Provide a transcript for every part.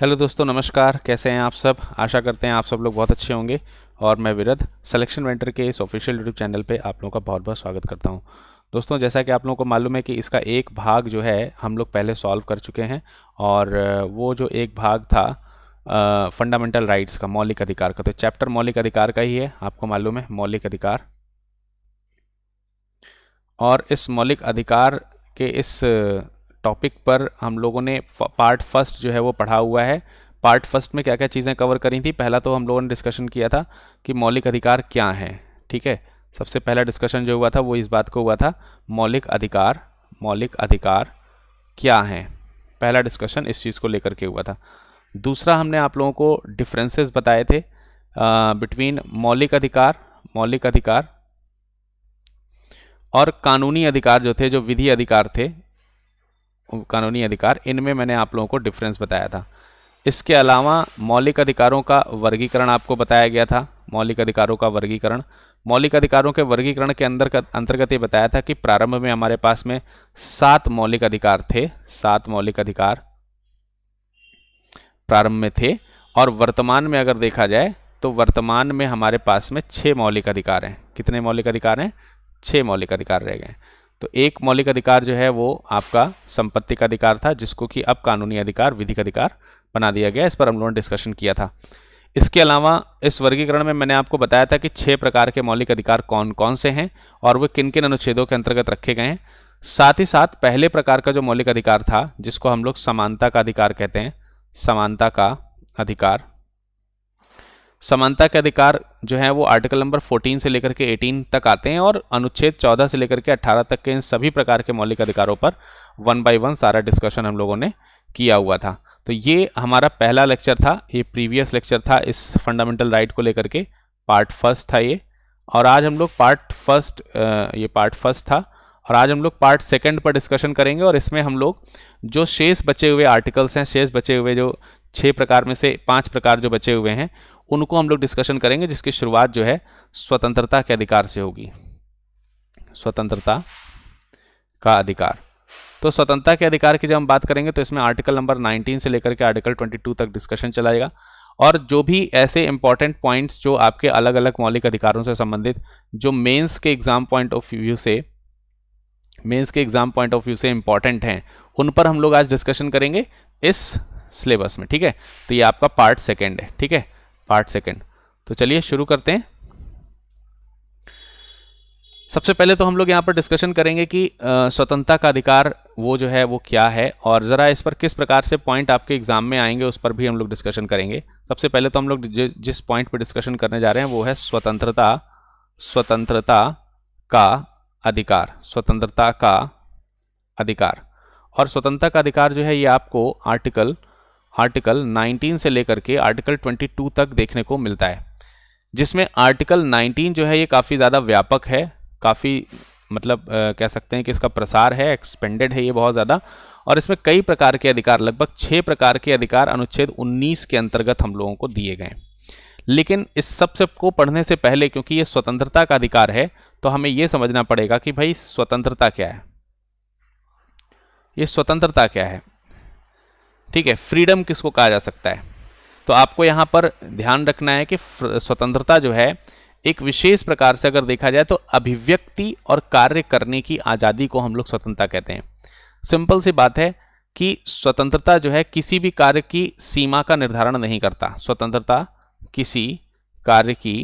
hello दोस्तों नमस्कार कैसे हैं आप सब आशा करते हैं आप सब लोग बहुत अच्छे होंगे और मैं विरद सिलेक्शन वेंटर के इस ऑफिशियल यूट्यूब चैनल पे आप लोगों का बहुत बहुत स्वागत करता हूं दोस्तों जैसा कि आप लोगों को मालूम है कि इसका एक भाग जो है हम लोग पहले सॉल्व कर चुके हैं और वो जो एक भाग था फंडामेंटल राइट्स का मौलिक अधिकार का तो चैप्टर मौलिक अधिकार का ही है आपको मालूम है मौलिक अधिकार और इस मौलिक अधिकार के इस टॉपिक पर हम लोगों ने पार्ट फर्स्ट जो है वो पढ़ा हुआ है पार्ट फर्स्ट में क्या क्या चीज़ें कवर करी थी पहला तो हम लोगों ने डिस्कशन किया था कि मौलिक अधिकार क्या है ठीक है सबसे पहला डिस्कशन जो हुआ था वो इस बात को हुआ था मौलिक अधिकार मौलिक अधिकार क्या है पहला डिस्कशन इस चीज़ को लेकर के हुआ था दूसरा हमने आप लोगों को डिफ्रेंसेस बताए थे बिटवीन मौलिक अधिकार मौलिक अधिकार और कानूनी अधिकार जो थे जो विधि अधिकार थे कानूनी अधिकार इनमें मैंने आप लोगों को डिफरेंस बताया था इसके अलावा मौलिक अधिकारों का वर्गीकरण आपको बताया गया था मौलिक अधिकारों का वर्गीकरण मौलिक अधिकारों के वर्गीकरण के अंदर अंतर्गत ये बताया था कि प्रारंभ में हमारे पास में सात मौलिक अधिकार थे सात मौलिक अधिकार प्रारंभ में थे और वर्तमान में अगर देखा जाए तो वर्तमान में हमारे पास में छः मौलिक अधिकार हैं कितने मौलिक अधिकार हैं छः मौलिक अधिकार रह गए तो एक मौलिक अधिकार जो है वो आपका संपत्ति का अधिकार था जिसको कि अब कानूनी अधिकार विधिक अधिकार बना दिया गया इस पर हम लोगों ने डिस्कशन किया था इसके अलावा इस वर्गीकरण में मैंने आपको बताया था कि छः प्रकार के मौलिक अधिकार कौन कौन से हैं और वे किन किन अनुच्छेदों के अंतर्गत रखे गए हैं साथ ही साथ पहले प्रकार का जो मौलिक अधिकार था जिसको हम लोग समानता का अधिकार कहते हैं समानता का अधिकार समानता के अधिकार जो है वो आर्टिकल नंबर 14 से लेकर के 18 तक आते हैं और अनुच्छेद 14 से लेकर के 18 तक के इन सभी प्रकार के मौलिक अधिकारों पर वन बाय वन सारा डिस्कशन हम लोगों ने किया हुआ था तो ये हमारा पहला लेक्चर था ये प्रीवियस लेक्चर था इस फंडामेंटल राइट को लेकर के पार्ट फर्स्ट था ये और आज हम लोग पार्ट फर्स्ट ये पार्ट फर्स्ट था और आज हम लोग पार्ट सेकेंड पर डिस्कशन करेंगे और इसमें हम लोग जो शेष बचे हुए आर्टिकल्स हैं शेष बचे हुए जो छः प्रकार में से पाँच प्रकार जो बचे हुए हैं उनको हम लोग डिस्कशन करेंगे जिसकी शुरुआत जो है स्वतंत्रता के अधिकार से होगी स्वतंत्रता का अधिकार तो स्वतंत्रता के अधिकार की जब हम बात करेंगे तो इसमें आर्टिकल नंबर 19 से लेकर के आर्टिकल 22 तक डिस्कशन चलाएगा और जो भी ऐसे इंपॉर्टेंट पॉइंट्स जो आपके अलग अलग मौलिक अधिकारों से संबंधित जो मेंस के एग्जाम पॉइंट ऑफ व्यू से मेंस के एग्जाम पॉइंट ऑफ व्यू से इंपॉर्टेंट हैं उन पर हम लोग आज डिस्कशन करेंगे इस सिलेबस में ठीक है तो ये आपका पार्ट सेकेंड है ठीक है पार्ट सेकेंड तो चलिए शुरू करते हैं सबसे पहले तो हम लोग यहाँ पर डिस्कशन करेंगे कि स्वतंत्रता का अधिकार वो जो है वो क्या है और ज़रा इस पर किस प्रकार से पॉइंट आपके एग्जाम में आएंगे उस पर भी हम लोग डिस्कशन करेंगे सबसे पहले तो हम लोग जिस पॉइंट पर डिस्कशन करने जा रहे हैं वो है स्वतंत्रता स्वतंत्रता का अधिकार स्वतंत्रता का अधिकार और स्वतंत्रता का अधिकार जो है ये आपको आर्टिकल आर्टिकल 19 से लेकर के आर्टिकल 22 तक देखने को मिलता है जिसमें आर्टिकल 19 जो है ये काफ़ी ज़्यादा व्यापक है काफ़ी मतलब आ, कह सकते हैं कि इसका प्रसार है एक्सपेंडेड है ये बहुत ज़्यादा और इसमें कई प्रकार के अधिकार लगभग छः प्रकार के अधिकार अनुच्छेद उन्नीस के अंतर्गत हम लोगों को दिए गए लेकिन इस सब को पढ़ने से पहले क्योंकि ये स्वतंत्रता का अधिकार है तो हमें ये समझना पड़ेगा कि भाई स्वतंत्रता क्या है ये स्वतंत्रता क्या है ठीक है फ्रीडम किसको कहा जा सकता है तो आपको यहाँ पर ध्यान रखना है कि स्वतंत्रता जो है एक विशेष प्रकार से अगर देखा जाए तो अभिव्यक्ति और कार्य करने की आज़ादी को हम लोग स्वतंत्रता कहते हैं सिंपल सी बात है कि स्वतंत्रता जो है किसी भी कार्य की सीमा का निर्धारण नहीं करता स्वतंत्रता किसी कार्य की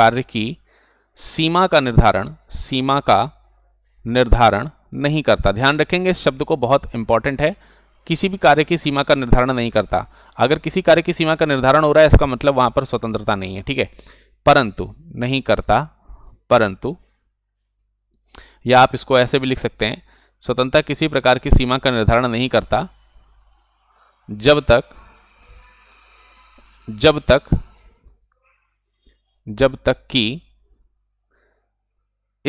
कार्य की सीमा का निर्धारण सीमा का निर्धारण नहीं करता ध्यान रखेंगे इस शब्द को बहुत इंपॉर्टेंट है किसी भी कार्य की सीमा का निर्धारण नहीं करता अगर किसी कार्य की सीमा का निर्धारण हो रहा है इसका मतलब वहां पर स्वतंत्रता नहीं है ठीक है परंतु नहीं करता परंतु या आप इसको ऐसे भी लिख सकते हैं स्वतंत्रता किसी प्रकार की सीमा का निर्धारण नहीं करता जब तक जब तक जब तक कि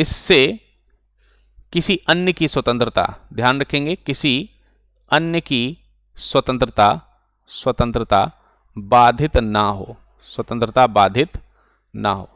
इससे किसी अन्य की स्वतंत्रता ध्यान रखेंगे किसी अन्य की स्वतंत्रता स्वतंत्रता बाधित ना हो स्वतंत्रता बाधित ना हो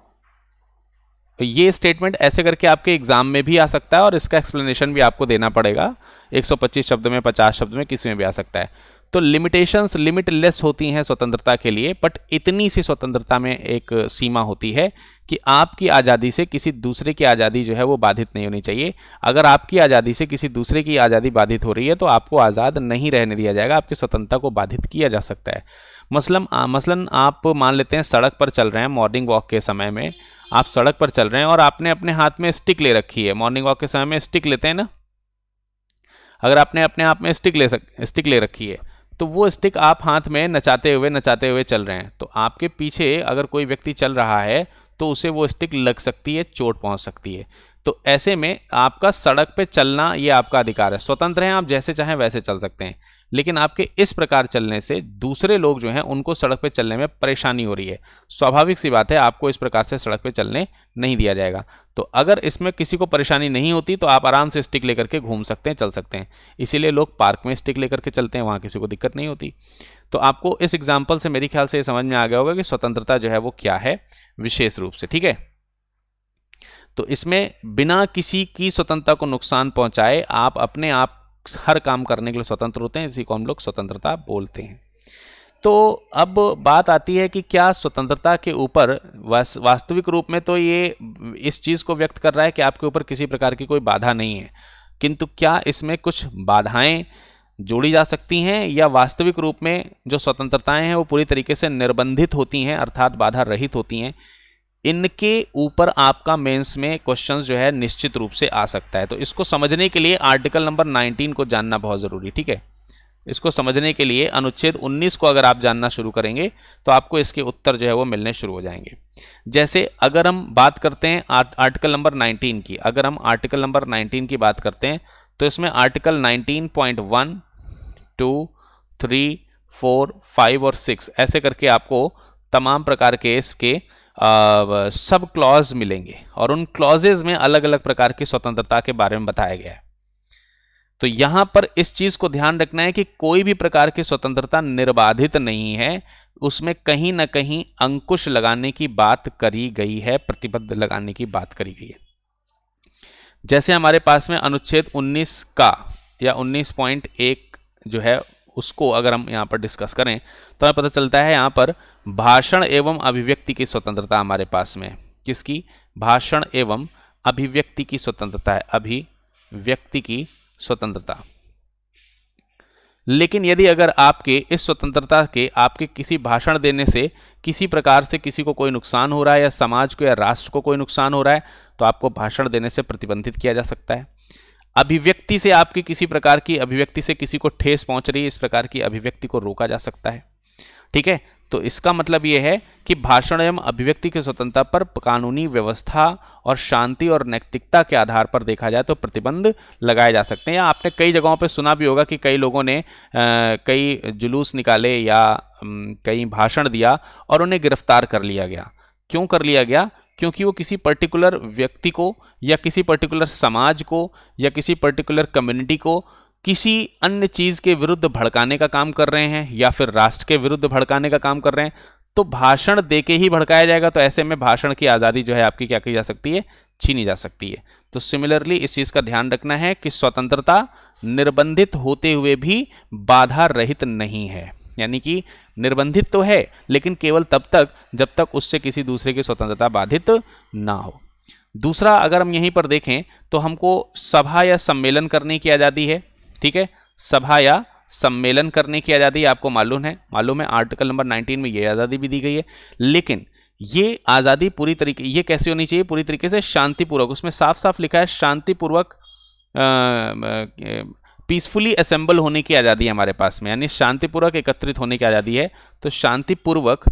ये स्टेटमेंट ऐसे करके आपके एग्जाम में भी आ सकता है और इसका एक्सप्लेनेशन भी आपको देना पड़ेगा 125 शब्द में 50 शब्द में किसी में भी आ सकता है तो लिमिटेशंस लिमिटलेस होती हैं स्वतंत्रता के लिए बट इतनी सी स्वतंत्रता में एक सीमा होती है कि आपकी आज़ादी से किसी दूसरे की आज़ादी जो है वो बाधित नहीं होनी चाहिए अगर आपकी आज़ादी से किसी दूसरे की आज़ादी बाधित हो रही है तो आपको आज़ाद नहीं रहने दिया जाएगा आपकी स्वतंत्रता को बाधित किया जा सकता है मसलन मसलन आप मान लेते हैं सड़क पर चल रहे हैं मॉर्निंग वॉक के समय में आप सड़क पर चल रहे हैं और आपने अपने हाथ में स्टिक ले रखी है मॉर्निंग वॉक के समय में स्टिक लेते हैं ना अगर आपने अपने आप में स्टिक ले सक स्टिक ले रखी है तो वो स्टिक आप हाथ में नचाते हुए नचाते हुए चल रहे हैं तो आपके पीछे अगर कोई व्यक्ति चल रहा है तो उसे वो स्टिक लग सकती है चोट पहुंच सकती है तो ऐसे में आपका सड़क पे चलना ये आपका अधिकार है स्वतंत्र हैं आप जैसे चाहें वैसे चल सकते हैं लेकिन आपके इस प्रकार चलने से दूसरे लोग जो हैं उनको सड़क पे चलने में परेशानी हो रही है स्वाभाविक सी बात है आपको इस प्रकार से सड़क पे चलने नहीं दिया जाएगा तो अगर इसमें किसी को परेशानी नहीं होती तो आप आराम से स्टिक लेकर के घूम सकते हैं चल सकते हैं इसीलिए लोग पार्क में स्टिक लेकर के चलते हैं वहाँ किसी को दिक्कत नहीं होती तो आपको इस एग्जाम्पल से मेरे ख्याल से ये समझ में आ गया होगा कि स्वतंत्रता जो है वो क्या है विशेष रूप से ठीक है तो इसमें बिना किसी की स्वतंत्रता को नुकसान पहुंचाए आप अपने आप हर काम करने के लिए स्वतंत्र होते हैं इसी को हम लोग स्वतंत्रता बोलते हैं तो अब बात आती है कि क्या स्वतंत्रता के ऊपर वास्तविक रूप में तो ये इस चीज़ को व्यक्त कर रहा है कि आपके ऊपर किसी प्रकार की कोई बाधा नहीं है किंतु क्या इसमें कुछ बाधाएं जोड़ी जा सकती हैं या वास्तविक रूप में जो स्वतंत्रताएं हैं वो पूरी तरीके से निर्बंधित होती हैं अर्थात बाधा रहित होती हैं इनके ऊपर आपका मेंस में क्वेश्चंस जो है निश्चित रूप से आ सकता है तो इसको समझने के लिए आर्टिकल नंबर 19 को जानना बहुत ज़रूरी ठीक है इसको समझने के लिए अनुच्छेद 19 को अगर आप जानना शुरू करेंगे तो आपको इसके उत्तर जो है वो मिलने शुरू हो जाएंगे जैसे अगर हम बात करते हैं आर्टिकल नंबर नाइनटीन की अगर हम आर्टिकल नंबर नाइनटीन की बात करते हैं तो इसमें article one two three four five और सिक्स ऐसे करके आपको तमाम प्रकार के इसके सब क्लॉज मिलेंगे और उन क्लॉजेज में अलग अलग प्रकार की स्वतंत्रता के बारे में बताया गया है तो यहां पर इस चीज को ध्यान रखना है कि कोई भी प्रकार की स्वतंत्रता निर्बाधित नहीं है उसमें कहीं ना कहीं अंकुश लगाने की बात करी गई है प्रतिबद्ध लगाने की बात करी गई है जैसे हमारे पास में अनुच्छेद 19 का या 19.1 जो है उसको अगर हम यहाँ पर डिस्कस करें तो हमें पता चलता है यहाँ पर भाषण एवं अभिव्यक्ति की स्वतंत्रता हमारे पास में किसकी भाषण एवं अभिव्यक्ति की स्वतंत्रता है अभिव्यक्ति की स्वतंत्रता लेकिन यदि अगर आपके इस स्वतंत्रता के आपके किसी भाषण देने से किसी प्रकार से किसी को कोई नुकसान हो रहा है या समाज को या राष्ट्र को कोई नुकसान हो रहा है तो आपको भाषण देने से प्रतिबंधित किया जा सकता है अभिव्यक्ति से आपकी किसी प्रकार की अभिव्यक्ति से किसी को ठेस पहुंच रही है इस प्रकार की अभिव्यक्ति को रोका जा सकता है ठीक है तो इसका मतलब यह है कि भाषण एवं अभिव्यक्ति की स्वतंत्रता पर कानूनी व्यवस्था और शांति और नैतिकता के आधार पर देखा जाए तो प्रतिबंध लगाए जा सकते हैं या आपने कई जगहों पर सुना भी होगा कि कई लोगों ने आ, कई जुलूस निकाले या कई भाषण दिया और उन्हें गिरफ्तार कर लिया गया क्यों कर लिया गया क्योंकि वो किसी पर्टिकुलर व्यक्ति को या किसी पर्टिकुलर समाज को या किसी पर्टिकुलर कम्युनिटी को किसी अन्य चीज़ के विरुद्ध भड़काने का काम कर रहे हैं या फिर राष्ट्र के विरुद्ध भड़काने का काम कर रहे हैं तो भाषण दे के ही भड़काया जाएगा तो ऐसे में भाषण की आज़ादी जो है आपकी क्या की जा सकती है छीनी जा सकती है तो सिमिलरली इस चीज़ का ध्यान रखना है कि स्वतंत्रता निर्बंधित होते हुए भी बाधा रहित नहीं है यानी कि निर्बंधित तो है लेकिन केवल तब तक जब तक उससे किसी दूसरे की स्वतंत्रता बाधित ना हो दूसरा अगर हम यहीं पर देखें तो हमको सभा या सम्मेलन करने की आज़ादी है ठीक है सभा या सम्मेलन करने की आज़ादी आपको मालूम है मालूम है आर्टिकल नंबर 19 में ये आज़ादी भी दी गई है लेकिन ये आज़ादी पूरी तरीके ये कैसे होनी चाहिए पूरी तरीके से शांतिपूर्वक उसमें साफ साफ लिखा है शांतिपूर्वक पीसफुली असेंबल होने की आज़ादी है हमारे पास में यानी शांतिपूर्वक एकत्रित होने की आज़ादी है तो शांतिपूर्वक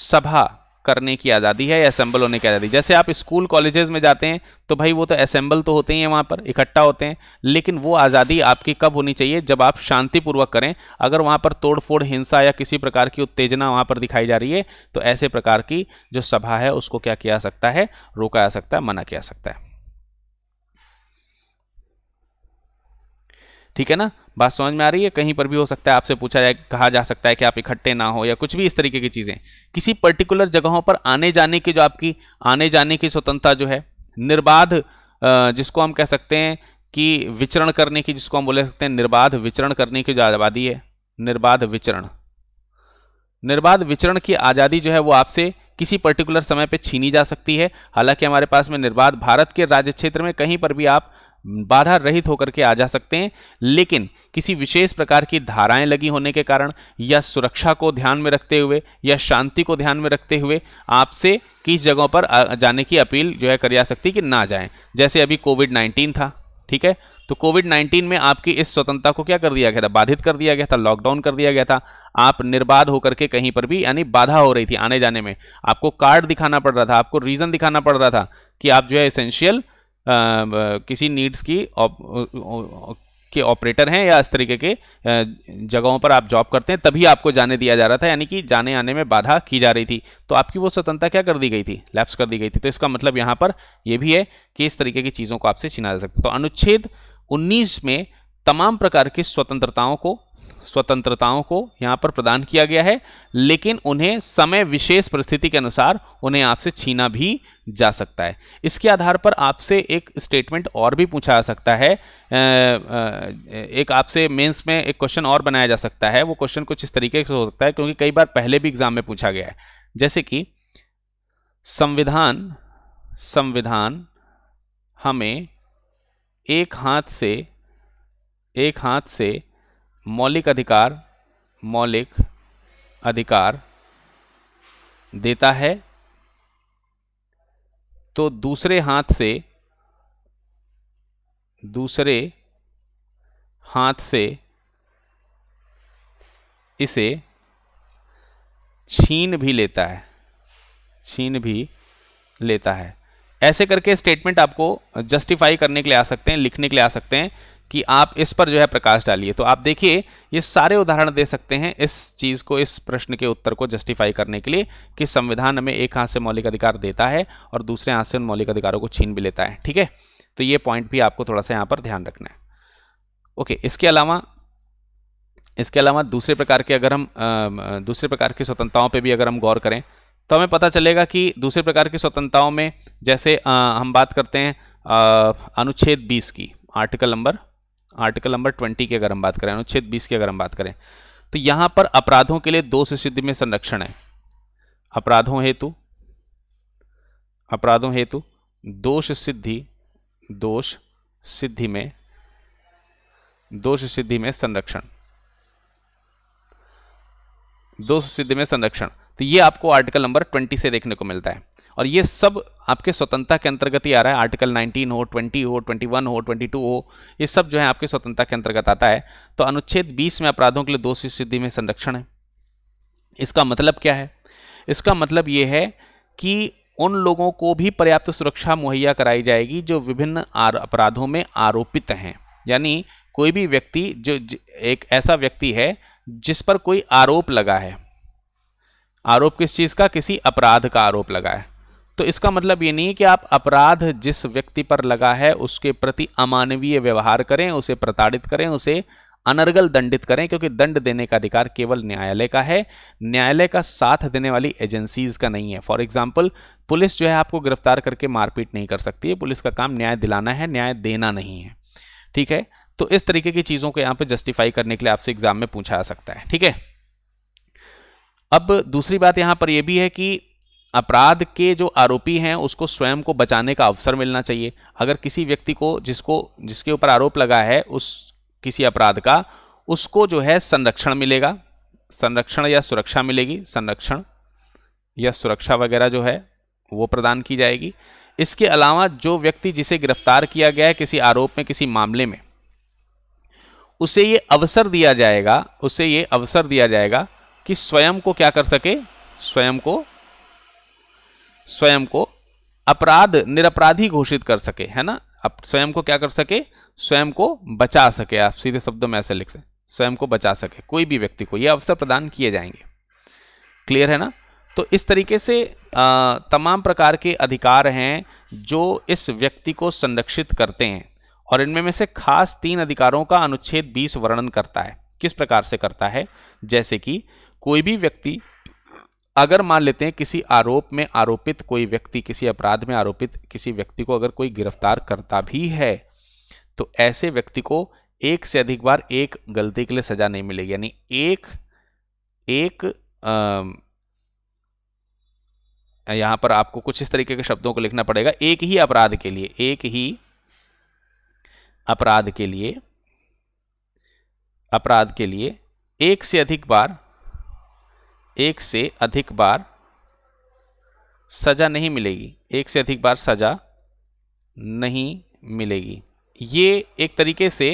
सभा करने की आज़ादी है या असेंबल होने की आज़ादी जैसे आप स्कूल कॉलेजेस में जाते हैं तो भाई वो तो असेंबल तो होते ही हैं वहाँ पर इकट्ठा होते हैं लेकिन वो आज़ादी आपकी कब होनी चाहिए जब आप शांतिपूर्वक करें अगर वहाँ पर तोड़फोड़ हिंसा या किसी प्रकार की उत्तेजना वहाँ पर दिखाई जा रही है तो ऐसे प्रकार की जो सभा है उसको क्या किया जा सकता है रोका जा सकता है मना किया सकता है ठीक है ना बात समझ में आ रही है कहीं पर भी हो सकता है आपसे पूछा जाए कहा जा सकता है कि आप इकट्ठे ना हो या कुछ भी इस तरीके की चीज़ें किसी पर्टिकुलर जगहों पर आने जाने की जो आपकी आने जाने की स्वतंत्रता जो है निर्बाध जिसको हम कह सकते हैं कि विचरण करने की जिसको हम बोले सकते हैं निर्बाध विचरण करने की जो आज़ादी है निर्बाध विचरण निर्बाध विचरण की आज़ादी जो है वो आपसे किसी पर्टिकुलर समय पे छीनी जा सकती है हालांकि हमारे पास में निर्बाध भारत के राज्य क्षेत्र में कहीं पर भी आप बाधा रहित होकर के आ जा सकते हैं लेकिन किसी विशेष प्रकार की धाराएं लगी होने के कारण या सुरक्षा को ध्यान में रखते हुए या शांति को ध्यान में रखते हुए आपसे किस जगहों पर जाने की अपील जो है करी जा सकती कि ना जाएं जैसे अभी कोविड नाइन्टीन था ठीक है तो कोविड 19 में आपकी इस स्वतंत्रता को क्या कर दिया गया था बाधित कर दिया गया था लॉकडाउन कर दिया गया था आप निर्बाध होकर के कहीं पर भी यानी बाधा हो रही थी आने जाने में आपको कार्ड दिखाना पड़ रहा था आपको रीजन दिखाना पड़ रहा था कि आप जो है एसेंशियल किसी नीड्स की के ऑपरेटर हैं या इस तरीके के जगहों पर आप जॉब करते हैं तभी आपको जाने दिया जा रहा था यानी कि जाने आने में बाधा की जा रही थी तो आपकी वो स्वतंत्रता क्या कर दी गई थी लैप्स कर दी गई थी तो इसका मतलब यहाँ पर यह भी है कि इस तरीके की चीज़ों को आपसे छीना जा सकता तो अनुच्छेद उन्नीस में तमाम प्रकार की स्वतंत्रताओं को स्वतंत्रताओं को यहाँ पर प्रदान किया गया है लेकिन उन्हें समय विशेष परिस्थिति के अनुसार उन्हें आपसे छीना भी जा सकता है इसके आधार पर आपसे एक स्टेटमेंट और भी पूछा जा सकता है एक आपसे मेंस में एक क्वेश्चन और बनाया जा सकता है वो क्वेश्चन कुछ इस तरीके से हो सकता है क्योंकि कई बार पहले भी एग्जाम में पूछा गया है जैसे कि संविधान संविधान हमें एक हाथ से एक हाथ से मौलिक अधिकार मौलिक अधिकार देता है तो दूसरे हाथ से दूसरे हाथ से इसे छीन भी लेता है छीन भी लेता है ऐसे करके स्टेटमेंट आपको जस्टिफाई करने के लिए आ सकते हैं लिखने के लिए आ सकते हैं कि आप इस पर जो है प्रकाश डालिए तो आप देखिए ये सारे उदाहरण दे सकते हैं इस चीज़ को इस प्रश्न के उत्तर को जस्टिफाई करने के लिए कि संविधान हमें एक हाथ से मौलिक अधिकार देता है और दूसरे हाथ से उन मौलिक अधिकारों को छीन भी लेता है ठीक है तो ये पॉइंट भी आपको थोड़ा सा यहाँ पर ध्यान रखना है ओके इसके अलावा इसके अलावा दूसरे प्रकार के अगर हम दूसरे प्रकार की स्वतंत्रताओं पर भी अगर हम गौर करें तो हमें पता चलेगा कि दूसरे प्रकार की स्वतंत्रताओं में जैसे हम बात करते हैं अनुच्छेद 20 की article number article number twenty की अगर हम बात करें अनुच्छेद बीस की अगर हम बात करें तो यहां पर अपराधों के लिए दोष सिद्धि में संरक्षण है अपराधों हेतु अपराधों हेतु दोष सिद्धि दोष सिद्धि में दोष सिद्धि में संरक्षण दोष सिद्धि में संरक्षण तो ये आपको आर्टिकल नंबर 20 से देखने को मिलता है और ये सब आपके स्वतंत्रता के अंतर्गत ही आ रहा है आर्टिकल 19 हो 20 हो 21 हो 22 हो ये सब जो है आपके स्वतंत्रता के अंतर्गत आता है तो अनुच्छेद 20 में अपराधों के लिए दोषी सिद्धि में संरक्षण है इसका मतलब क्या है इसका मतलब ये है कि उन लोगों को भी पर्याप्त सुरक्षा मुहैया कराई जाएगी जो विभिन्न अपराधों में आरोपित हैं यानी कोई भी व्यक्ति जो एक ऐसा व्यक्ति है जिस पर कोई आरोप लगा है आरोप किस चीज़ का किसी अपराध का आरोप लगा है तो इसका मतलब ये नहीं है कि आप अपराध जिस व्यक्ति पर लगा है उसके प्रति अमानवीय व्यवहार करें उसे प्रताड़ित करें उसे अनर्गल दंडित करें क्योंकि दंड देने का अधिकार केवल न्यायालय का है न्यायालय का साथ देने वाली एजेंसीज का नहीं है फॉर एग्जाम्पल पुलिस जो है आपको गिरफ्तार करके मारपीट नहीं कर सकती है पुलिस का काम न्याय दिलाना है न्याय देना नहीं है ठीक है तो इस तरीके की चीज़ों को यहाँ पर जस्टिफाई करने के लिए आपसे एग्जाम में पूछा जा सकता है ठीक है अब दूसरी बात यहां पर यह भी है कि अपराध के जो आरोपी हैं उसको स्वयं को बचाने का अवसर मिलना चाहिए अगर किसी व्यक्ति को जिसको जिसके ऊपर आरोप लगा है उस किसी अपराध का उसको जो है संरक्षण मिलेगा संरक्षण या सुरक्षा मिलेगी संरक्षण या सुरक्षा वगैरह जो है वो प्रदान की जाएगी इसके अलावा जो व्यक्ति जिसे गिरफ्तार किया गया है किसी आरोप में किसी मामले में उसे ये अवसर दिया जाएगा उसे ये अवसर दिया जाएगा कि स्वयं को क्या कर सके स्वयं को स्वयं को अपराध निरपराधी घोषित कर सके है ना अब स्वयं को क्या कर सके स्वयं को बचा सके आप सीधे शब्दों में ऐसे लिख सकते स्वयं को बचा सके कोई भी व्यक्ति को ये अवसर प्रदान किए जाएंगे क्लियर है ना तो इस तरीके से आ, तमाम प्रकार के अधिकार हैं जो इस व्यक्ति को संरक्षित करते हैं और इनमें में से खास तीन अधिकारों का अनुच्छेद 20 वर्णन करता है किस प्रकार से करता है जैसे कि कोई भी व्यक्ति अगर मान लेते हैं किसी आरोप में आरोपित कोई व्यक्ति किसी अपराध में आरोपित किसी व्यक्ति को अगर कोई गिरफ्तार करता भी है तो ऐसे व्यक्ति को एक से अधिक बार एक गलती के लिए सजा नहीं मिलेगी यानी एक एक आ, यहां पर आपको कुछ इस तरीके के शब्दों को लिखना पड़ेगा एक ही अपराध के लिए एक ही अपराध के लिए अपराध के लिए एक से अधिक बार एक से अधिक बार सज़ा नहीं मिलेगी एक से अधिक बार सज़ा नहीं मिलेगी ये एक तरीके से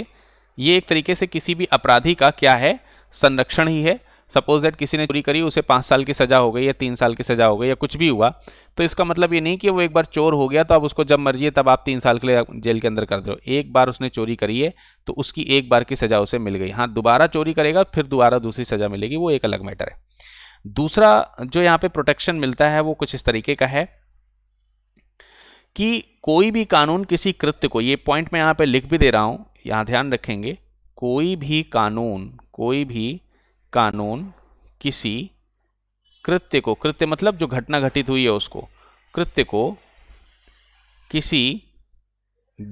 ये एक तरीके से किसी भी अपराधी का क्या है संरक्षण ही है सपोज दैट किसी ने चोरी करी उसे पाँच साल की सज़ा हो गई या तीन साल की सज़ा हो गई या कुछ भी हुआ तो इसका मतलब ये नहीं कि वो एक बार चोर हो गया तो आप उसको जब मर्जी है तब आप तीन साल के लिए जेल के अंदर कर दो एक बार उसने चोरी करी है तो उसकी एक बार की सज़ा उसे मिल गई हाँ दोबारा चोरी करेगा फिर दोबारा दूसरी सज़ा मिलेगी वो एक अलग मैटर है दूसरा जो यहाँ पे प्रोटेक्शन मिलता है वो कुछ इस तरीके का है कि कोई भी कानून किसी कृत्य को ये पॉइंट मैं यहाँ पे लिख भी दे रहा हूँ यहाँ ध्यान रखेंगे कोई भी कानून कोई भी कानून किसी कृत्य को कृत्य मतलब जो घटना घटित हुई है उसको कृत्य को किसी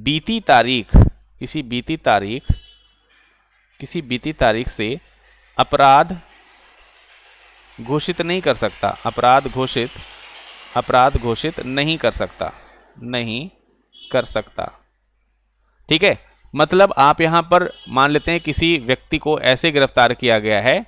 बीती तारीख किसी बीती तारीख किसी बीती तारीख से अपराध घोषित नहीं कर सकता अपराध घोषित अपराध घोषित नहीं कर सकता नहीं कर सकता ठीक है मतलब आप यहाँ पर मान लेते हैं किसी व्यक्ति को ऐसे गिरफ्तार किया गया है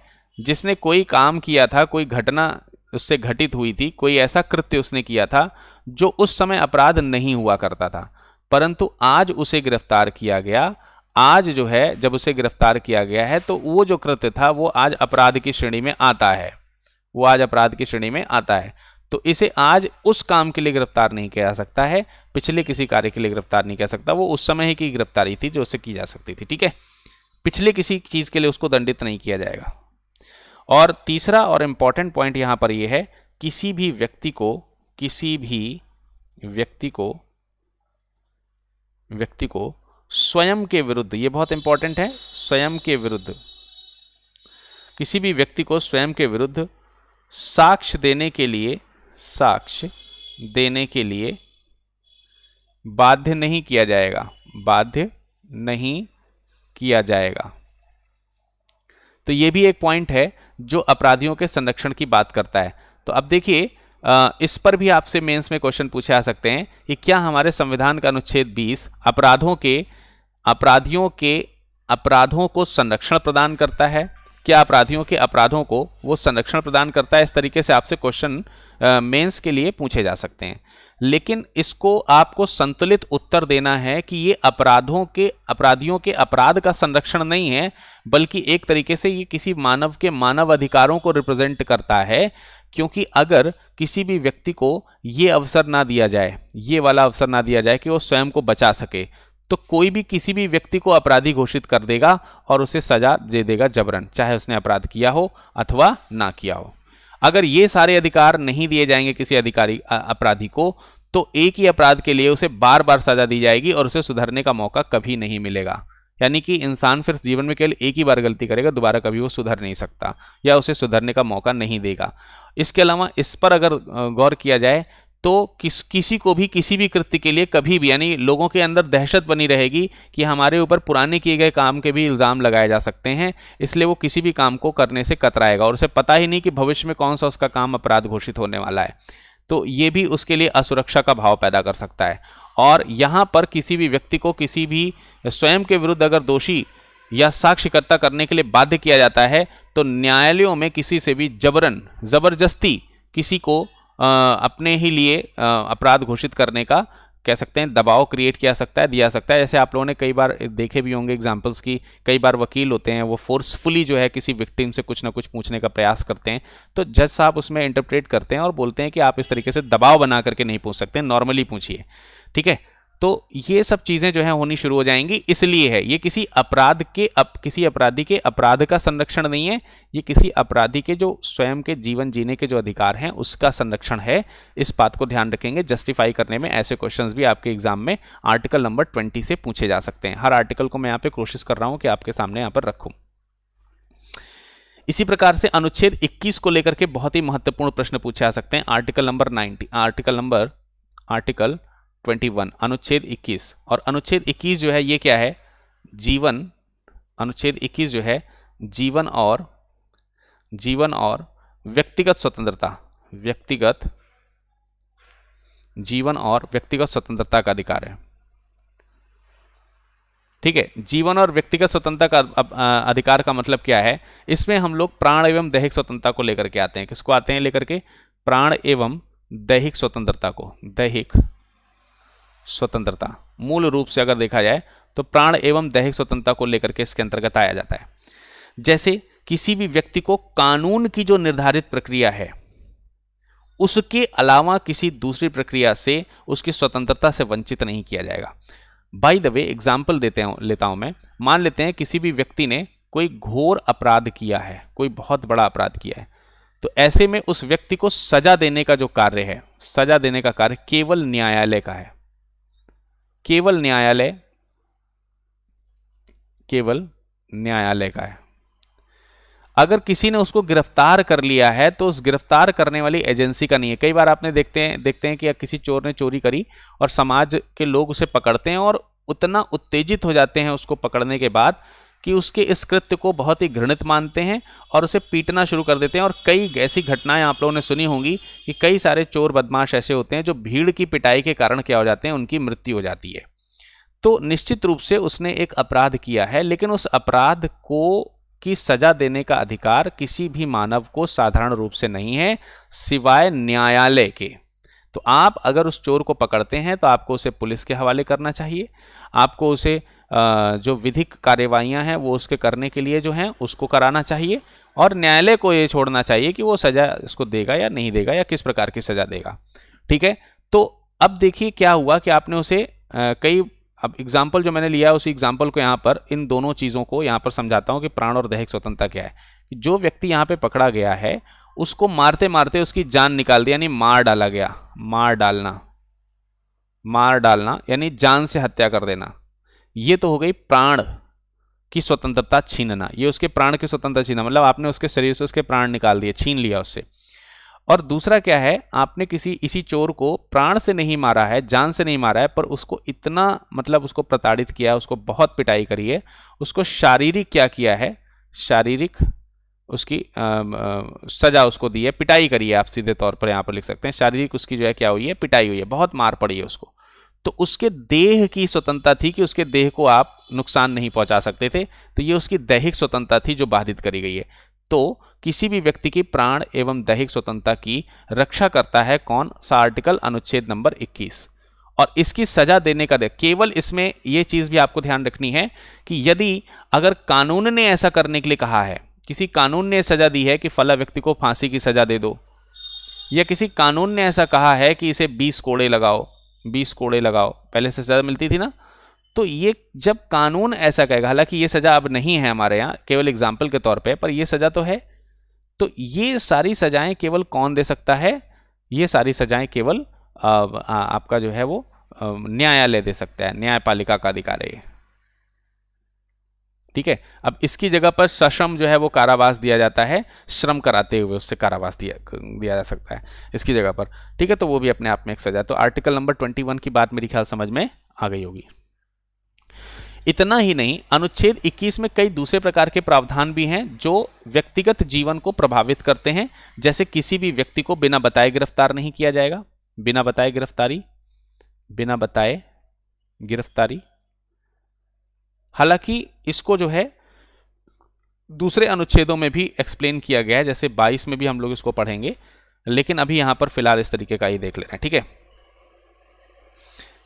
जिसने कोई काम किया था कोई घटना उससे घटित हुई थी कोई ऐसा कृत्य उसने किया था जो उस समय अपराध नहीं हुआ करता था परंतु आज उसे गिरफ्तार किया गया आज जो है जब उसे गिरफ्तार किया गया है तो वो जो कृत्य था वो आज अपराध की श्रेणी में आता है वो आज अपराध की श्रेणी में आता है तो इसे आज उस काम के लिए गिरफ्तार नहीं किया जा सकता है पिछले किसी कार्य के लिए गिरफ्तार नहीं किया सकता वो उस समय ही की गिरफ्तारी थी जो उससे की जा सकती थी ठीक है पिछले किसी चीज़ के लिए उसको दंडित नहीं किया जाएगा और तीसरा और इम्पॉर्टेंट पॉइंट यहाँ पर यह है किसी भी व्यक्ति को किसी भी व्यक्ति को व्यक्ति को स्वयं के विरुद्ध ये बहुत इंपॉर्टेंट है स्वयं के विरुद्ध किसी भी व्यक्ति को स्वयं के विरुद्ध साक्ष्य देने के लिए साक्ष्य देने के लिए बाध्य नहीं किया जाएगा बाध्य नहीं किया जाएगा तो यह भी एक पॉइंट है जो अपराधियों के संरक्षण की बात करता है तो अब देखिए इस पर भी आपसे मेंस में क्वेश्चन पूछे जा सकते हैं कि क्या हमारे संविधान का अनुच्छेद 20 अपराधों के अपराधियों के अपराधों को संरक्षण प्रदान करता है कि अपराधियों के अपराधों को वो संरक्षण प्रदान करता है इस तरीके से आपसे क्वेश्चन मेंस के लिए पूछे जा सकते हैं लेकिन इसको आपको संतुलित उत्तर देना है कि ये अपराधों के अपराधियों के अपराध का संरक्षण नहीं है बल्कि एक तरीके से ये किसी मानव के मानव अधिकारों को रिप्रेजेंट करता है क्योंकि अगर किसी भी व्यक्ति को ये अवसर ना दिया जाए ये वाला अवसर ना दिया जाए कि वो स्वयं को बचा सके तो कोई भी किसी भी व्यक्ति को अपराधी घोषित कर देगा और उसे सजा दे देगा जबरन चाहे उसने अपराध किया हो अथवा ना किया हो अगर ये सारे अधिकार नहीं दिए जाएंगे किसी अधिकारी अपराधी को तो एक ही अपराध के लिए उसे बार बार सजा दी जाएगी और उसे सुधरने का मौका कभी नहीं मिलेगा यानी कि इंसान फिर जीवन में केवल एक ही बार गलती करेगा दोबारा कभी वो सुधर नहीं सकता या उसे सुधरने का मौका नहीं देगा इसके अलावा इस पर अगर गौर किया जाए तो किस किसी को भी किसी भी कृत्य के लिए कभी भी यानी लोगों के अंदर दहशत बनी रहेगी कि हमारे ऊपर पुराने किए गए काम के भी इल्ज़ाम लगाए जा सकते हैं इसलिए वो किसी भी काम को करने से कतराएगा और उसे पता ही नहीं कि भविष्य में कौन सा उसका काम अपराध घोषित होने वाला है तो ये भी उसके लिए असुरक्षा का भाव पैदा कर सकता है और यहाँ पर किसी भी व्यक्ति को किसी भी स्वयं के विरुद्ध अगर दोषी या साक्ष्यकर्ता करने के लिए बाध्य किया जाता है तो न्यायालयों में किसी से भी जबरन ज़बरदस्ती किसी को अपने ही लिए अपराध घोषित करने का कह सकते हैं दबाव क्रिएट किया सकता है दिया सकता है जैसे आप लोगों ने कई बार देखे भी होंगे एग्जाम्पल्स की कई बार वकील होते हैं वो फोर्सफुली जो है किसी विक्टिम से कुछ ना कुछ पूछने का प्रयास करते हैं तो जज साहब उसमें इंटरप्रेट करते हैं और बोलते हैं कि आप इस तरीके से दबाव बना करके नहीं पूछ सकते नॉर्मली पूछिए ठीक है तो ये सब चीज़ें जो है होनी शुरू हो जाएंगी इसलिए है ये किसी अपराध के अप, किसी अपराधी के अपराध का संरक्षण नहीं है ये किसी अपराधी के जो स्वयं के जीवन जीने के जो अधिकार हैं उसका संरक्षण है इस बात को ध्यान रखेंगे जस्टिफाई करने में ऐसे क्वेश्चंस भी आपके एग्जाम में आर्टिकल नंबर ट्वेंटी से पूछे जा सकते हैं हर आर्टिकल को मैं यहाँ पर कोशिश कर रहा हूँ कि आपके सामने यहाँ पर रखूँ इसी प्रकार से अनुच्छेद इक्कीस को लेकर के बहुत ही महत्वपूर्ण प्रश्न पूछे जा सकते हैं article number ninety article number article 21 अनुच्छेद 21 और अनुच्छेद 21 जो है ये क्या है जीवन अनुच्छेद 21 जो है जीवन और जीवन और व्यक्तिगत स्वतंत्रता व्यक्तिगत जीवन और व्यक्तिगत स्वतंत्रता का अधिकार है ठीक है जीवन और व्यक्तिगत स्वतंत्रता का अधिकार का मतलब क्या है इसमें हम लोग प्राण एवं दैहिक स्वतंत्रता को लेकर के आते हैं किसको आते हैं लेकर के प्राण एवं दैहिक स्वतंत्रता को दैहिक स्वतंत्रता मूल रूप से अगर देखा जाए तो प्राण एवं दैहिक स्वतंत्रता को लेकर के इसके अंतर्गत आया जाता है जैसे किसी भी व्यक्ति को कानून की जो निर्धारित प्रक्रिया है उसके अलावा किसी दूसरी प्रक्रिया से उसकी स्वतंत्रता से वंचित नहीं किया जाएगा बाई द वे एग्जाम्पल देते हूं, लेता हूं मैं मान लेते हैं किसी भी व्यक्ति ने कोई घोर अपराध किया है कोई बहुत बड़ा अपराध किया है तो ऐसे में उस व्यक्ति को सजा देने का जो कार्य है सजा देने का कार्य केवल न्यायालय का है केवल न्यायालय केवल न्यायालय का है अगर किसी ने उसको गिरफ्तार कर लिया है तो उस गिरफ्तार करने वाली एजेंसी का नहीं है कई बार आपने देखते हैं देखते हैं कि किसी चोर ने चोरी करी और समाज के लोग उसे पकड़ते हैं और उतना उत्तेजित हो जाते हैं उसको पकड़ने के बाद कि उसके इस कृत्य को बहुत ही घृणित मानते हैं और उसे पीटना शुरू कर देते हैं और कई ऐसी घटनाएं आप लोगों ने सुनी होंगी कि कई सारे चोर बदमाश ऐसे होते हैं जो भीड़ की पिटाई के कारण क्या हो जाते हैं उनकी मृत्यु हो जाती है तो निश्चित रूप से उसने एक अपराध किया है लेकिन उस अपराध को की सजा देने का अधिकार किसी भी मानव को साधारण रूप से नहीं है सिवाय न्यायालय के तो आप अगर उस चोर को पकड़ते हैं तो आपको उसे पुलिस के हवाले करना चाहिए आपको उसे जो विधिक कार्यवाहियाँ हैं वो उसके करने के लिए जो हैं उसको कराना चाहिए और न्यायालय को ये छोड़ना चाहिए कि वो सज़ा इसको देगा या नहीं देगा या किस प्रकार की सज़ा देगा ठीक है तो अब देखिए क्या हुआ कि आपने उसे कई अब एग्जाम्पल जो मैंने लिया है उसी एग्जाम्पल को यहाँ पर इन दोनों चीज़ों को यहाँ पर समझाता हूँ कि प्राण और दैहिक स्वतंत्रता क्या है जो व्यक्ति यहाँ पर पकड़ा गया है उसको मारते मारते उसकी जान निकाल दी यानी मार डाला गया मार डालना मार डालना यानी जान से हत्या कर देना ये तो हो गई प्राण की स्वतंत्रता छीनना ये उसके प्राण की स्वतंत्रता छीनना मतलब आपने उसके शरीर से उसके प्राण निकाल दिए छीन लिया उससे और दूसरा क्या है आपने किसी इसी चोर को प्राण से नहीं मारा है जान से नहीं मारा है पर उसको इतना मतलब उसको प्रताड़ित किया उसको बहुत पिटाई करी है उसको शारीरिक क्या किया है शारीरिक उसकी आ, आ, सजा उसको दी है पिटाई करी है आप सीधे तौर पर यहाँ पर लिख सकते हैं शारीरिक उसकी जो है क्या हुई है पिटाई हुई है बहुत मार पड़ी है उसको तो उसके देह की स्वतंत्रता थी कि उसके देह को आप नुकसान नहीं पहुंचा सकते थे तो ये उसकी दैहिक स्वतंत्रता थी जो बाधित करी गई है तो किसी भी व्यक्ति की प्राण एवं दैहिक स्वतंत्रता की रक्षा करता है कौन सा आर्टिकल अनुच्छेद नंबर 21 और इसकी सजा देने का दे केवल इसमें यह चीज़ भी आपको ध्यान रखनी है कि यदि अगर कानून ने ऐसा करने के लिए कहा है किसी कानून ने सजा दी है कि फला व्यक्ति को फांसी की सजा दे दो या किसी कानून ने ऐसा कहा है कि इसे बीस कोड़े लगाओ बीस कोड़े लगाओ पहले से सज़ा मिलती थी ना तो ये जब कानून ऐसा कहेगा हालांकि ये सज़ा अब नहीं है हमारे यहाँ केवल एग्जाम्पल के तौर पर पर ये सज़ा तो है तो ये सारी सज़ाएं केवल कौन दे सकता है ये सारी सज़ाएं केवल आ, आ, आपका जो है वो न्यायालय दे सकता है न्यायपालिका का अधिकार है ठीक है अब इसकी जगह पर सश्रम जो है वो कारावास दिया जाता है श्रम कराते हुए उससे कारावास दिया दिया जा सकता है इसकी जगह पर ठीक है तो वो भी अपने आप में एक सजा तो आर्टिकल नंबर ट्वेंटी वन की बात मेरी ख्याल समझ में आ गई होगी इतना ही नहीं अनुच्छेद 21 में कई दूसरे प्रकार के प्रावधान भी हैं जो व्यक्तिगत जीवन को प्रभावित करते हैं जैसे किसी भी व्यक्ति को बिना बताए गिरफ्तार नहीं किया जाएगा बिना बताए गिरफ्तारी बिना बताए गिरफ्तारी हालांकि इसको जो है दूसरे अनुच्छेदों में भी एक्सप्लेन किया गया है जैसे 22 में भी हम लोग इसको पढ़ेंगे लेकिन अभी यहाँ पर फिलहाल इस तरीके का ही देख लेना हैं ठीक है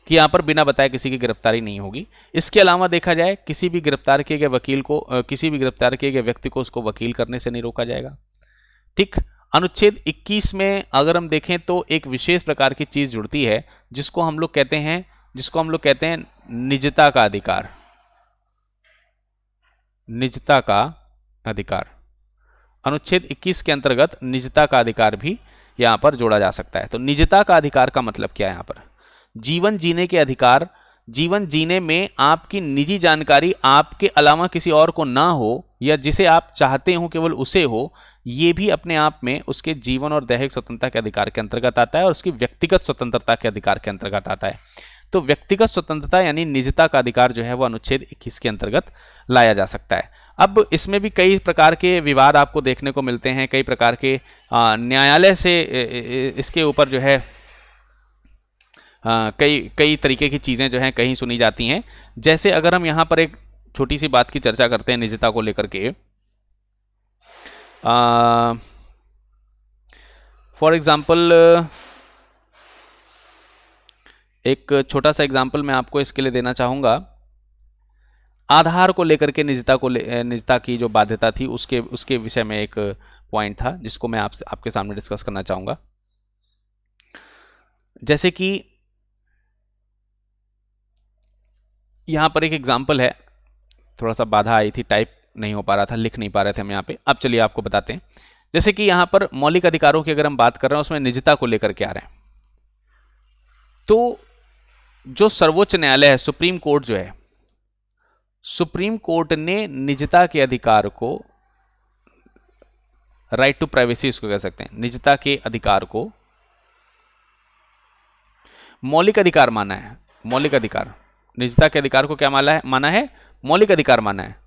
कि यहाँ पर बिना बताए किसी की गिरफ्तारी नहीं होगी इसके अलावा देखा जाए किसी भी गिरफ्तार किए गए वकील को किसी भी गिरफ्तार किए गए व्यक्ति को उसको वकील करने से नहीं रोका जाएगा ठीक अनुच्छेद 21 में अगर हम देखें तो एक विशेष प्रकार की चीज़ जुड़ती है जिसको हम लोग कहते हैं जिसको हम लोग कहते हैं निजता का अधिकार निजता का अधिकार अनुच्छेद 21 के अंतर्गत निजता का अधिकार भी यहां पर जोड़ा जा सकता है तो निजता का अधिकार का मतलब क्या है यहां पर जीवन जीने के अधिकार जीवन जीने में आपकी निजी जानकारी आपके अलावा किसी और को ना हो या जिसे आप चाहते हो केवल उसे हो यह भी अपने आप में उसके जीवन और दैहिक स्वतंत्रता के अधिकार के अंतर्गत आता है और उसकी व्यक्तिगत स्वतंत्रता के अधिकार के अंतर्गत आता है तो व्यक्तिगत स्वतंत्रता यानी निजता का अधिकार जो है वो अनुच्छेद इक्कीस के अंतर्गत लाया जा सकता है अब इसमें भी कई प्रकार के विवाद आपको देखने को मिलते हैं कई प्रकार के न्यायालय से इसके ऊपर जो है कई कई तरीके की चीज़ें जो हैं कहीं सुनी जाती हैं जैसे अगर हम यहाँ पर एक छोटी सी बात की चर्चा करते हैं निजता को लेकर के फॉर एग्ज़ाम्पल एक छोटा सा एग्जाम्पल मैं आपको इसके लिए देना चाहूँगा आधार को लेकर के निजता को निजता की जो बाध्यता थी उसके उसके विषय में एक पॉइंट था जिसको मैं आप, आपके सामने डिस्कस करना चाहूँगा जैसे कि यहाँ पर एक एग्जाम्पल है थोड़ा सा बाधा आई थी टाइप नहीं हो पा रहा था लिख नहीं पा रहे थे हम यहाँ पे अब चलिए आपको बताते हैं जैसे कि यहाँ पर मौलिक अधिकारों की अगर हम बात कर रहे हैं उसमें निजता को लेकर के आ रहे हैं तो जो सर्वोच्च न्यायालय है सुप्रीम कोर्ट जो है सुप्रीम कोर्ट ने निजता के अधिकार को राइट टू प्राइवेसी इसको कह सकते हैं निजता के अधिकार को मौलिक अधिकार माना है मौलिक अधिकार निजता के अधिकार को क्या माना है माना है मौलिक अधिकार माना है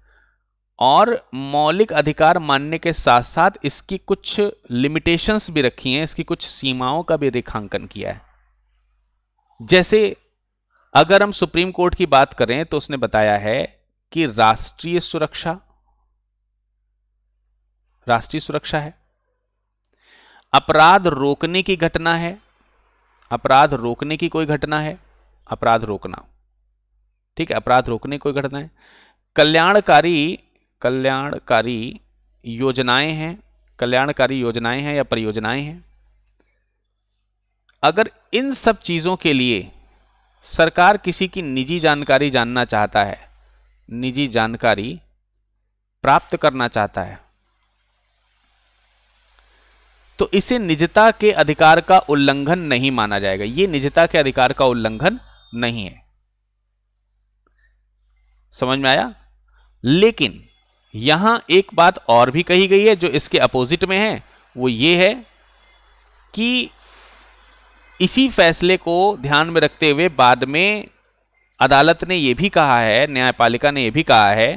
और मौलिक अधिकार मानने के साथ साथ इसकी कुछ लिमिटेशंस भी रखी हैं इसकी कुछ सीमाओं का भी रेखांकन किया है जैसे अगर हम सुप्रीम कोर्ट की बात करें तो उसने बताया है कि राष्ट्रीय सुरक्षा राष्ट्रीय सुरक्षा है अपराध रोकने की घटना है अपराध रोकने की कोई घटना है अपराध रोकना ठीक है अपराध रोकने की कोई घटना है कल्याणकारी कल्याणकारी योजनाएं हैं कल्याणकारी योजनाएं हैं या परियोजनाएं हैं अगर इन सब चीजों के लिए सरकार किसी की निजी जानकारी जानना चाहता है निजी जानकारी प्राप्त करना चाहता है तो इसे निजता के अधिकार का उल्लंघन नहीं माना जाएगा यह निजता के अधिकार का उल्लंघन नहीं है समझ में आया लेकिन यहां एक बात और भी कही गई है जो इसके अपोजिट में है वो ये है कि इसी फैसले को ध्यान में रखते हुए बाद में अदालत ने ये भी कहा है न्यायपालिका ने यह भी कहा है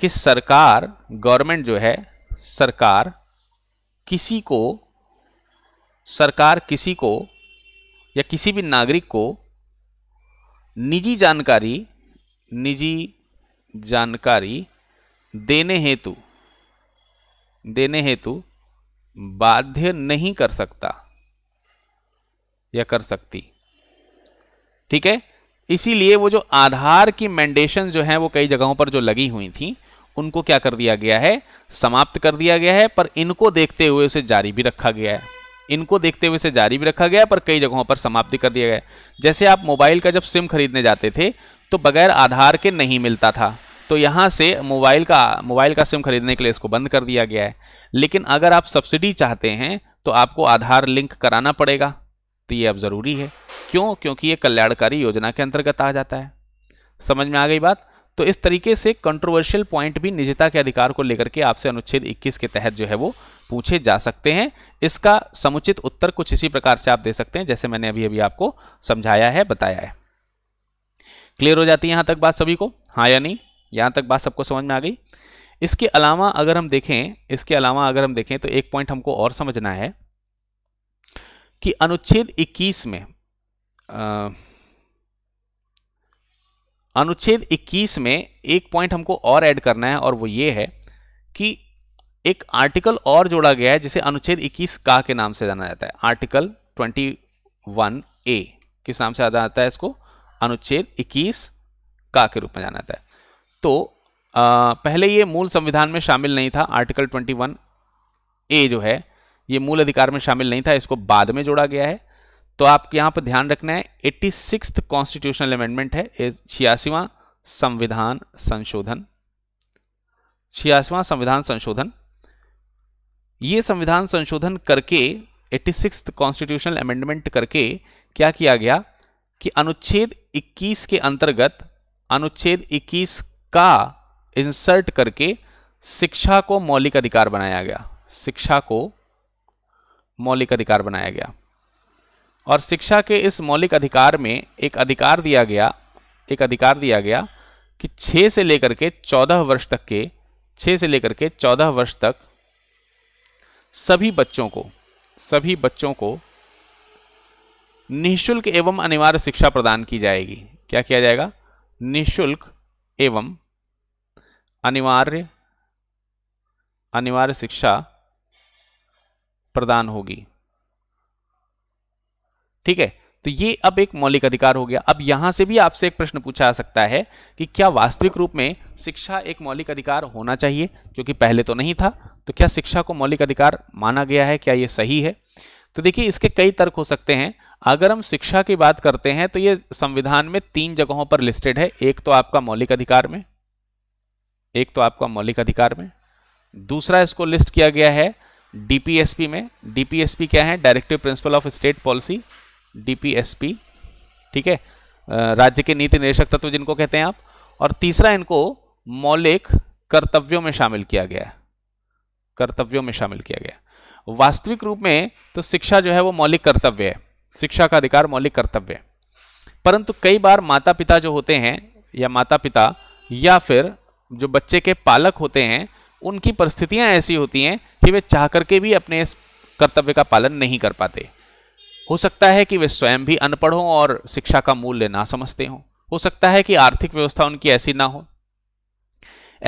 कि सरकार गवर्नमेंट जो है सरकार किसी को सरकार किसी को या किसी भी नागरिक को निजी जानकारी निजी जानकारी देने हेतु देने हेतु बाध्य नहीं कर सकता या कर सकती ठीक है इसीलिए वो जो आधार की मैंडेशन जो है वो कई जगहों पर जो लगी हुई थी उनको क्या कर दिया गया है समाप्त कर दिया गया है पर इनको देखते हुए उसे जारी भी रखा गया है इनको देखते हुए उसे जारी भी रखा गया पर कई जगहों पर समाप्त कर दिया गया जैसे आप मोबाइल का जब सिम खरीदने जाते थे तो बगैर आधार के नहीं मिलता था तो यहाँ से मोबाइल का मोबाइल का सिम खरीदने के लिए इसको बंद कर दिया गया है लेकिन अगर आप सब्सिडी चाहते हैं तो आपको आधार लिंक कराना पड़ेगा सकती है अब ज़रूरी है क्यों क्योंकि ये कल्याणकारी योजना के अंतर्गत आ जाता है समझ में आ गई बात तो इस तरीके से कंट्रोवर्शियल पॉइंट भी निजता के अधिकार को लेकर के आपसे अनुच्छेद 21 के तहत जो है वो पूछे जा सकते हैं इसका समुचित उत्तर कुछ इसी प्रकार से आप दे सकते हैं जैसे मैंने अभी अभी आपको समझाया है बताया है क्लियर हो जाती है यहाँ तक बात सभी को हाँ या नहीं यहाँ तक बात सबको समझ में आ गई इसके अलावा अगर हम देखें इसके अलावा अगर हम देखें तो एक पॉइंट हमको और समझना है कि अनुच्छेद 21 में आ, अनुच्छेद 21 में एक पॉइंट हमको और ऐड करना है और वो ये है कि एक आर्टिकल और जोड़ा गया है जिसे अनुच्छेद 21 का के नाम से जाना जाता है आर्टिकल 21 ए किस नाम से जाना जाता है इसको अनुच्छेद 21 का के रूप में जाना जाता है तो आ, पहले ये मूल संविधान में शामिल नहीं था आर्टिकल 21 ए जो है ये मूल अधिकार में शामिल नहीं था इसको बाद में जोड़ा गया है तो आप यहाँ पर ध्यान रखना है एट्टी सिक्स कॉन्स्टिट्यूशनल अमेंडमेंट है छियासीवा संविधान संशोधन छियासवां संविधान संशोधन ये संविधान संशोधन करके एट्टी सिक्स कॉन्स्टिट्यूशनल अमेंडमेंट करके क्या किया गया कि अनुच्छेद 21 के अंतर्गत अनुच्छेद 21 का इंसर्ट करके शिक्षा को मौलिक अधिकार बनाया गया शिक्षा को मौलिक अधिकार बनाया गया और शिक्षा के इस मौलिक अधिकार में एक अधिकार दिया गया एक अधिकार दिया गया कि छः से लेकर के चौदह वर्ष तक के छः से लेकर के चौदह वर्ष तक सभी बच्चों को सभी बच्चों को निःशुल्क एवं अनिवार्य शिक्षा प्रदान की जाएगी क्या किया जाएगा निःशुल्क एवं अनिवार्य अनिवार्य शिक्षा प्रदान होगी ठीक है तो ये अब एक मौलिक अधिकार हो गया अब यहां से भी आपसे एक प्रश्न पूछा जा सकता है कि क्या वास्तविक रूप में शिक्षा एक मौलिक अधिकार होना चाहिए क्योंकि पहले तो नहीं था तो क्या शिक्षा को मौलिक अधिकार माना गया है क्या ये सही है तो देखिए इसके कई तर्क हो सकते हैं अगर हम शिक्षा की बात करते हैं तो ये संविधान में तीन जगहों पर लिस्टेड है एक तो आपका मौलिक अधिकार में एक तो आपका मौलिक अधिकार में दूसरा इसको लिस्ट किया गया है डीपीएसपी में डीपीएसपी क्या है directive principle of state policy DPSP ठीक है राज्य के नीति निर्देशक तत्व जिनको कहते हैं आप और तीसरा इनको मौलिक कर्तव्यों में शामिल किया गया है कर्तव्यों में शामिल किया गया वास्तविक रूप में तो शिक्षा जो है वो मौलिक कर्तव्य है शिक्षा का अधिकार मौलिक कर्तव्य है परंतु कई बार माता पिता जो होते हैं या माता पिता या फिर जो बच्चे के पालक होते हैं उनकी परिस्थितियाँ ऐसी होती हैं कि वे चाह करके भी अपने इस कर्तव्य का पालन नहीं कर पाते हो सकता है कि वे स्वयं भी अनपढ़ हों और शिक्षा का मूल्य ना समझते हों हो सकता है कि आर्थिक व्यवस्था उनकी ऐसी ना हो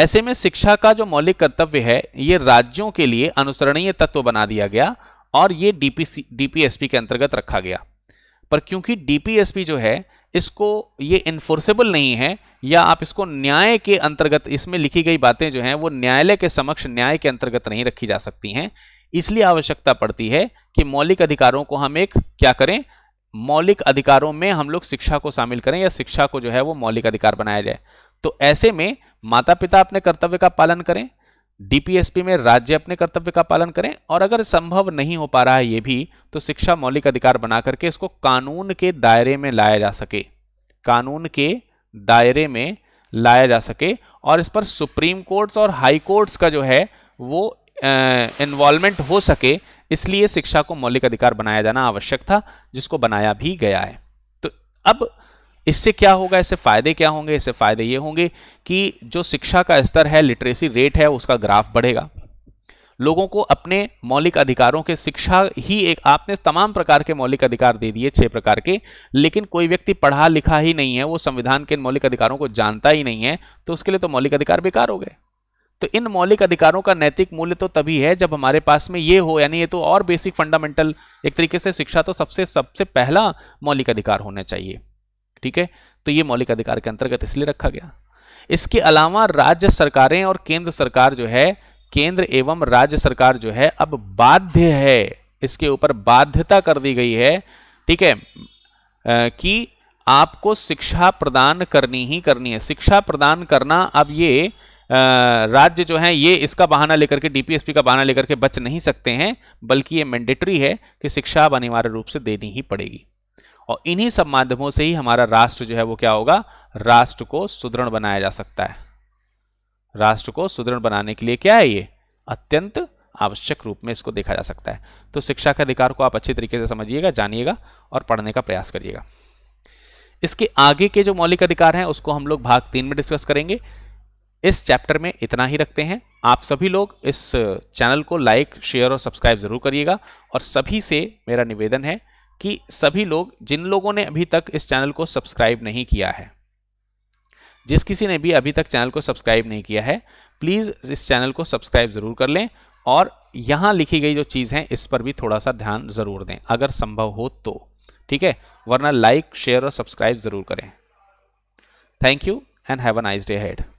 ऐसे में शिक्षा का जो मौलिक कर्तव्य है ये राज्यों के लिए अनुसरणीय तत्व बना दिया गया और ये डीपीएसपी के अंतर्गत रखा गया पर क्योंकि डीपीएसपी जो है इसको ये इन्फोर्सेबल नहीं है या आप इसको न्याय के अंतर्गत इसमें लिखी गई बातें जो हैं वो न्यायालय के समक्ष न्याय के अंतर्गत नहीं रखी जा सकती हैं इसलिए आवश्यकता पड़ती है कि मौलिक अधिकारों को हम एक क्या करें मौलिक अधिकारों में हम लोग शिक्षा को शामिल करें या शिक्षा को जो है वो मौलिक अधिकार बनाया जाए तो ऐसे में माता पिता अपने कर्तव्य का पालन करें डीपीएसपी में राज्य अपने कर्तव्य का पालन करें और अगर संभव नहीं हो पा रहा है ये भी तो शिक्षा मौलिक अधिकार बना करके इसको कानून के दायरे में लाया जा सके कानून के दायरे में लाया जा सके और इस पर सुप्रीम कोर्ट्स और हाई कोर्ट्स का जो है वो इन्वॉल्वमेंट हो सके इसलिए शिक्षा को मौलिक अधिकार बनाया जाना आवश्यक था जिसको बनाया भी गया है तो अब इससे क्या होगा इससे फ़ायदे क्या होंगे इससे फ़ायदे ये होंगे कि जो शिक्षा का स्तर है लिटरेसी रेट है उसका ग्राफ बढ़ेगा लोगों को अपने मौलिक अधिकारों के शिक्षा ही एक आपने तमाम प्रकार के मौलिक अधिकार दे दिए छह प्रकार के लेकिन कोई व्यक्ति पढ़ा लिखा ही नहीं है वो संविधान के मौलिक अधिकारों को जानता ही नहीं है तो उसके लिए तो मौलिक अधिकार बेकार हो गए तो इन मौलिक अधिकारों का नैतिक मूल्य तो तभी है जब हमारे पास में ये हो यानी ये तो और बेसिक फंडामेंटल एक तरीके से शिक्षा तो सबसे सबसे पहला मौलिक अधिकार होना चाहिए ठीक है तो ये मौलिक अधिकार के अंतर्गत इसलिए रखा गया इसके अलावा राज्य सरकारें और केंद्र सरकार जो है केंद्र एवं राज्य सरकार जो है अब बाध्य है इसके ऊपर बाध्यता कर दी गई है ठीक है कि आपको शिक्षा प्रदान करनी ही करनी है शिक्षा प्रदान करना अब ये राज्य जो है ये इसका बहाना लेकर के डीपीएसपी का बहाना लेकर के बच नहीं सकते हैं बल्कि ये मैंडेटरी है कि शिक्षा अब अनिवार्य रूप से देनी ही पड़ेगी और इन्हीं सब माध्यमों से ही हमारा राष्ट्र जो है वो क्या होगा राष्ट्र को सुदृढ़ बनाया जा सकता है राष्ट्र को सुदृढ़ बनाने के लिए क्या है ये अत्यंत आवश्यक रूप में इसको देखा जा सकता है तो शिक्षा के अधिकार को आप अच्छे तरीके से समझिएगा जानिएगा और पढ़ने का प्रयास करिएगा इसके आगे के जो मौलिक अधिकार हैं उसको हम लोग भाग तीन में डिस्कस करेंगे इस चैप्टर में इतना ही रखते हैं आप सभी लोग इस चैनल को लाइक शेयर और सब्सक्राइब ज़रूर करिएगा और सभी से मेरा निवेदन है कि सभी लोग जिन लोगों ने अभी तक इस चैनल को सब्सक्राइब नहीं किया है जिस किसी ने भी अभी तक चैनल को सब्सक्राइब नहीं किया है प्लीज़ इस चैनल को सब्सक्राइब ज़रूर कर लें और यहाँ लिखी गई जो चीज़ हैं इस पर भी थोड़ा सा ध्यान ज़रूर दें अगर संभव हो तो ठीक है वरना लाइक शेयर और सब्सक्राइब ज़रूर करें thank you and have a nice day head